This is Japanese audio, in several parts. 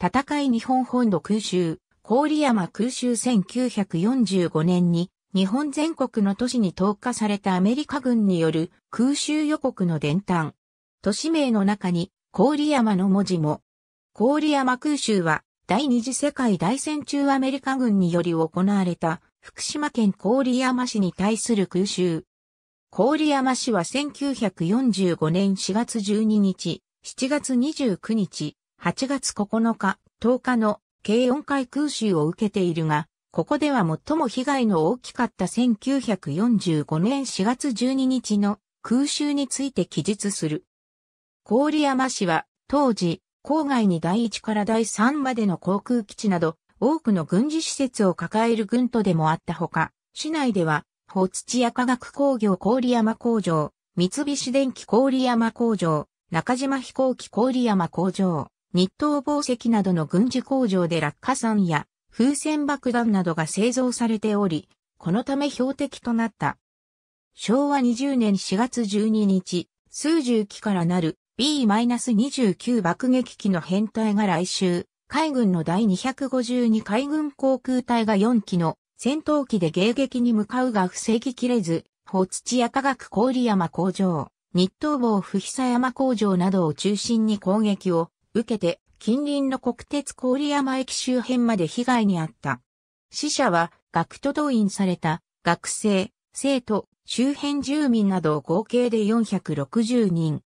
戦い日本本土空襲、郡山空襲1945年に日本全国の都市に投下されたアメリカ軍による空襲予告の伝端。都市名の中に郡山の文字も。郡山空襲は第二次世界大戦中アメリカ軍により行われた福島県郡山市に対する空襲。郡山市は1945年4月12日、7月29日、8月9日、10日の計4回空襲を受けているが、ここでは最も被害の大きかった1945年4月12日の空襲について記述する。郡山市は当時、郊外に第1から第3までの航空基地など、多くの軍事施設を抱える軍都でもあったほか、市内では、法土屋化学工業郡山工場、三菱電機郡山工場、中島飛行機郡山工場、日東宝石などの軍事工場で落下山や風船爆弾などが製造されており、このため標的となった。昭和20年4月12日、数十機からなる B-29 爆撃機の編隊が来襲、海軍の第252海軍航空隊が4機の戦闘機で迎撃に向かうが防ぎきれず、法土屋科学郡山工場、日東坊不久山工場などを中心に攻撃を受けて近隣の国鉄郡山駅周辺まで被害に遭った。死者は学徒動員された学生、生徒、周辺住民など合計で460人。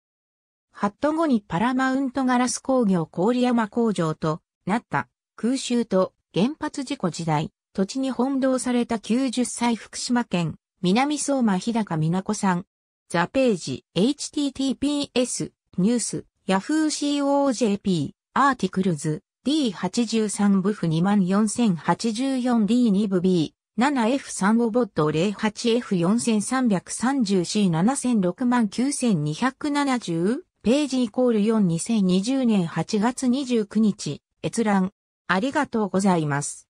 ハット後にパラマウントガラス工業郡山工場となった空襲と原発事故時代、土地に翻弄された90歳福島県南相馬日高美奈子さん。ザページ https ニュースヤフー c o j p アーティクルズ、D83 部譜 24084D2 部 B、7F3 オボット 08F4330C70069270 ページイコール4 2020年8月29日閲覧ありがとうございます。